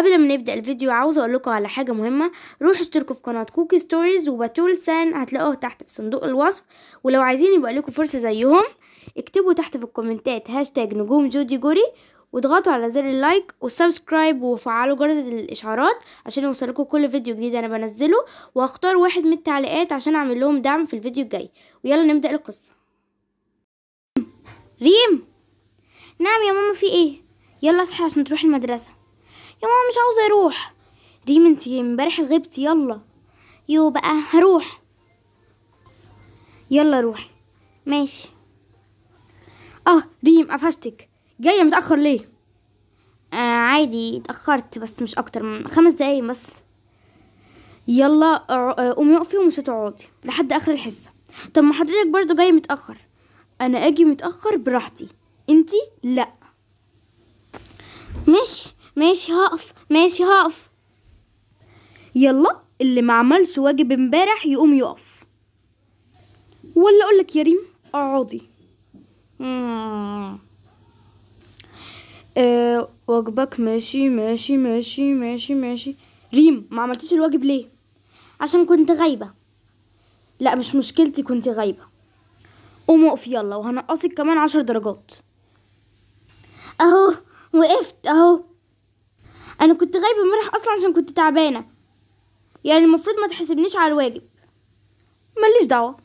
قبل ما نبدا الفيديو عاوزه اقول لكم على حاجه مهمه روحوا اشتركوا في قناه كوكي ستوريز وباتول سان هتلاقوه تحت في صندوق الوصف ولو عايزين يبقى لكم فرصه زيهم اكتبوا تحت في الكومنتات هاشتاج نجوم جودي جوري واضغطوا على زر اللايك والسبسكرايب وفعلوا جرس الاشعارات عشان يوصلكوا كل فيديو جديد انا بنزله واختار واحد من التعليقات عشان اعمل لهم دعم في الفيديو الجاي ويلا نبدا القصه ريم نعم يا ماما في ايه يلا اصحى عشان تروح المدرسه يا ماما مش عاوزة اروح ريم انتي امبارح غبتي يلا يو بقى هروح يلا روحي ماشي اه ريم قفشتك جاية متأخر ليه آه عادي اتأخرت بس مش اكتر من خمس دقايق بس يلا آه، قومي اقفي ومش هتقعدي لحد اخر الحصه طب ما حضرتك برضو جاي متاخر انا اجي متاخر براحتي انتي لا مش ماشي هقف ماشي هقف يلا اللي ما عملش واجب امبارح يقوم يقف ولا اقولك يا ريم اقعدي أه واجبك ماشي ماشي ماشي ماشي ماشي ريم ما عملتيش الواجب ليه عشان كنت غايبه لا مش مشكلتي كنت غايبه قوم اقف يلا وهنقصك كمان عشر درجات اهو وقفت اهو انا كنت غايبه امبارح اصلا عشان كنت تعبانه يعني المفروض ما تحسبنيش على الواجب ماليش دعوه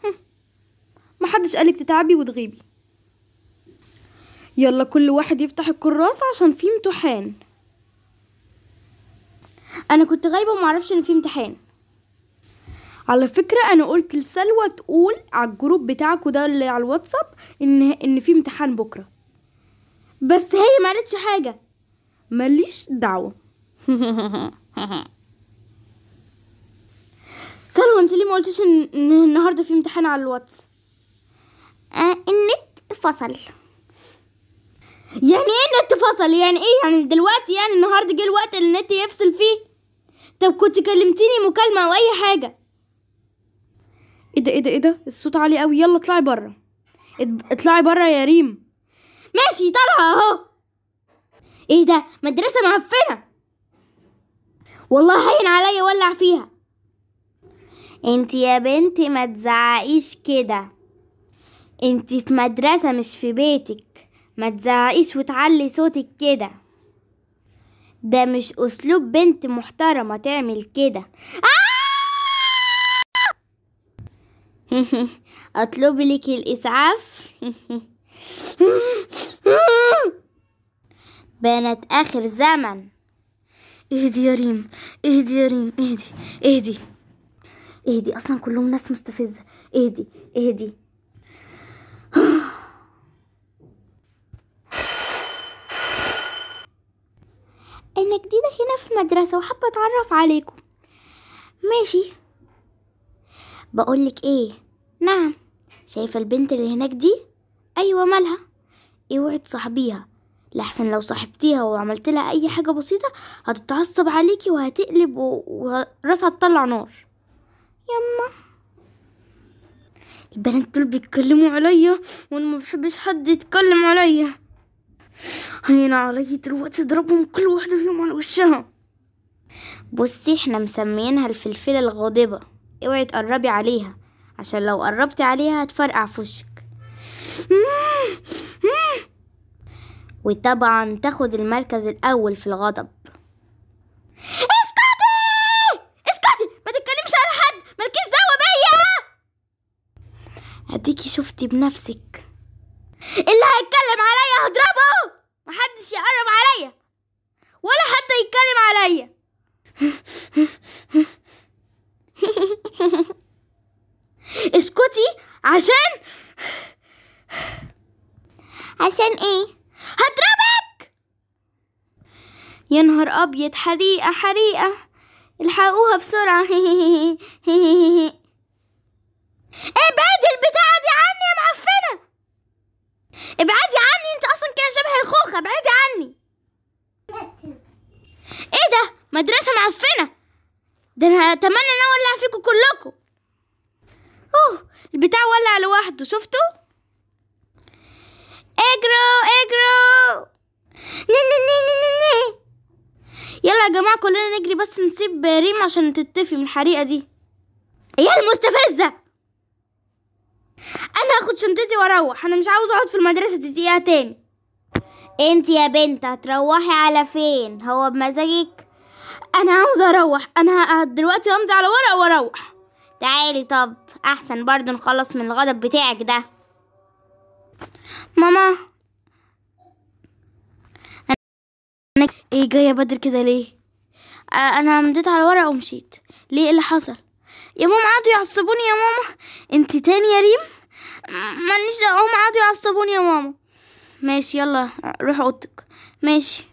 محدش قالك تتعبي وتغيبي يلا كل واحد يفتح الكراسة عشان في امتحان انا كنت غايبه ومعرفش ان في امتحان على فكرة أنا قلت لسلوى تقول على الجروب بتاعكوا ده اللي على الواتساب إن إن في امتحان بكرة بس هي ما قالتش حاجة ماليش دعوة سلوى انت ليه ما قلتيش ان النهارده في امتحان على الواتس آه النت فصل يعني ايه النت فصل يعني ايه يعني دلوقتي يعني النهارده جه الوقت اللي النت يفصل فيه طب كنت كلمتيني مكالمه او اي حاجه ايه ده ايه ده ايه ده الصوت عالي قوي يلا اطلعي بره اطلعي بره يا ريم ماشي طالعه اهو ايه ده مدرسه معفنه والله حين عليا ولع فيها انت يا بنتي ما تزعقيش كده انت في مدرسة مش في بيتك ما تزعقيش وتعلي صوتك كده ده مش اسلوب بنت محترمة تعمل كده آه! اطلب لك الاسعاف بنات اخر زمن اهدي يا ريم اهدي يا ريم اهدي اهدي اهدي اصلا كلهم ناس مستفزه اهدي اهدي انا جديده هنا في المدرسه وحابه اتعرف عليكم ماشي بقولك ايه نعم شايفه البنت اللي هناك دي ايوه مالها اوعي إيه تصاحبيها لحسن لو صاحبتيها وعملت لها اي حاجه بسيطه هتتعصب عليكي وهتقلب وراسها تطلع نار يما البنات دول بيتكلموا عليا وانا ما بحبش حد يتكلم عليا هينا عليا دلوقتي اضربهم كل واحده فيهم على وشها بصي احنا مسميينها الفلفله الغاضبه اوعي تقربي عليها عشان لو قربتي عليها هتفرقع في وشك وطبعا تاخد المركز الأول في الغضب اسكتي اسكتي ما تتكلمش على حد مالكيش دعوة بيا اديكي شفتي بنفسك اللي هيتكلم عليا هضربه محدش يقرب عليا ولا حد يتكلم عليا اسكتي عشان عشان ايه يا نهار أبيض حريقة حريقة الحقوها بسرعة ابعدي البتاعة دي عني يا معفنة ابعدي عني انت اصلا كده شبه الخوخة ابعدي عني ايه ده مدرسة معفنة ده انا اتمنى ان اولع فيكم كلكم اوه البتاع ولع لوحده شفتوا اجروا اجروا ني ني ني ني ني يلا يا جماعه كلنا نجري بس نسيب ريم عشان تتطفي من الحريقه دي يا المستفزه انا هاخد شنطتي واروح انا مش عاوز اقعد في المدرسه دقيقه تاني انت يا بنت هتروحي على فين هو بمزاجك انا عاوزه اروح انا هقعد دلوقتي امضي على ورقه واروح تعالي طب احسن برضو نخلص من الغضب بتاعك ده ماما انك ايه جايه بدري كده ليه آه انا مديت على ورقه ومشيت ليه إيه اللي حصل يا ماما قعدوا يعصبوني يا ماما انت تاني يا ريم ماليش دعوه هم قعدوا يعصبوني يا ماما ماشي يلا روح اوضتك ماشي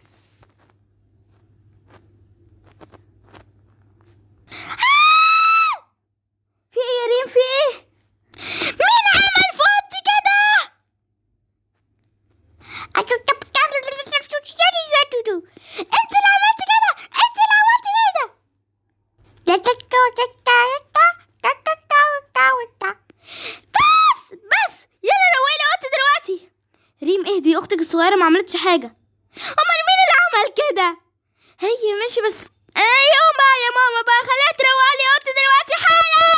الصغيره ما عملتش حاجه امال مين اللي عمل كده هي ماشي بس ايوه بقى يا ماما بقى خليها تروق لي اوضتي دلوقتي حالا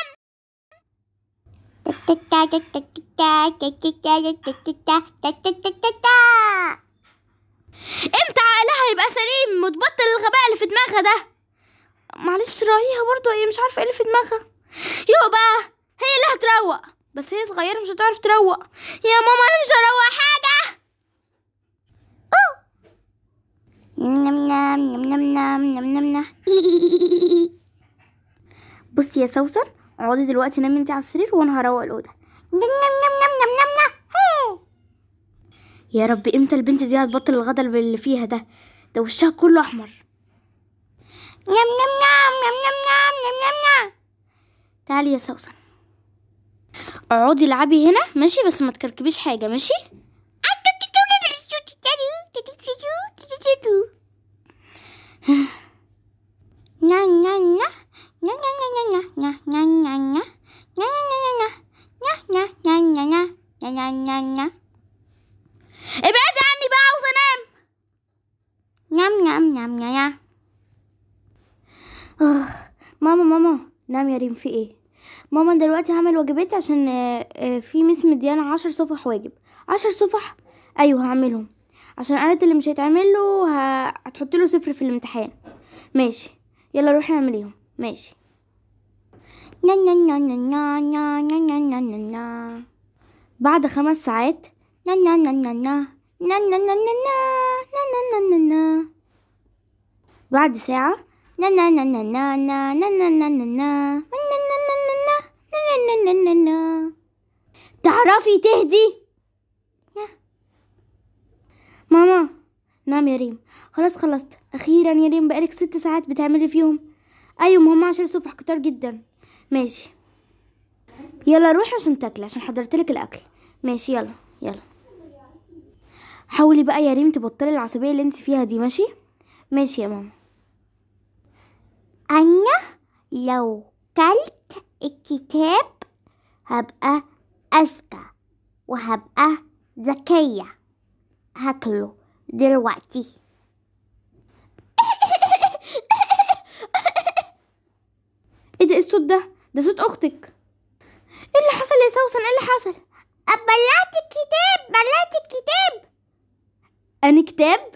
امتى عقلها هيبقى سليم وتبطل الغباء اللي في دماغها ده معلش رايها برضه هي مش عارفه ايه اللي في دماغها يو بقى هي اللي هتروق بس هي صغيره مش هتعرف تروق يا ماما انا مش هروق حاجه نم نم نم نم نم نم نم بصي يا سوسن اقعدي دلوقتي نامي انت على السرير وانا هروق الاوضه نم نم نم نم نم نم نم يا رب امتى البنت دي هتبطل الغدا اللي فيها ده ده وشها كله احمر نم نم نم نم نم نم نم نم تعالي يا سوسن اقعدي العبي هنا ماشي بس ما تكركبيش حاجه ماشي في ايه ماما دلوقتي هعمل واجباتي عشان في مس مديانا عشر صفح واجب عشر صفح ايوه هعملهم عشان قالت اللي مش هيتعمل له هتحط له صفر في الامتحان ماشي يلا روحي اعمليهم ماشي بعد خمس ساعات بعد ساعة na na na na na na na na na na na na na na تعرفي تهدي ماما نعم يا ريم خلاص خلصت اخيرا يا ريم بقالك ست ساعات بتعملي فيهم ايوه ما هم عشر صفح كتار جدا ماشي يلا روحي عشان تاكلي عشان حضرتلك الاكل ماشي يلا يلا حاولي بقى يا ريم تبطلي العصبيه اللي انت فيها دي ماشي ماشي يا ماما أنا لو كلت الكتاب هبقى أذكى وهبقى ذكية هاكله دلوقتي ايه ده إيه الصوت ده ده صوت اختك ايه اللي حصل يا سوسن ايه اللي حصل بلعت الكتاب بلعت الكتاب انا كتاب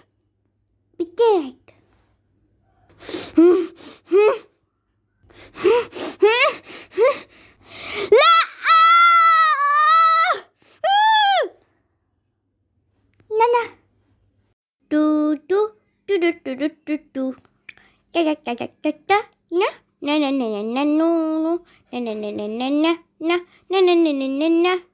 بتاعك 嗯嗯嗯嗯嗯，啦啊嘟嘟嘟嘟嘟嘟嘟嘟，嘎嘎，哒哒哒哒，啦啦啦啦啦啦噜噜，啦啦啦啦啦啦，啦啦啦啦啦啦。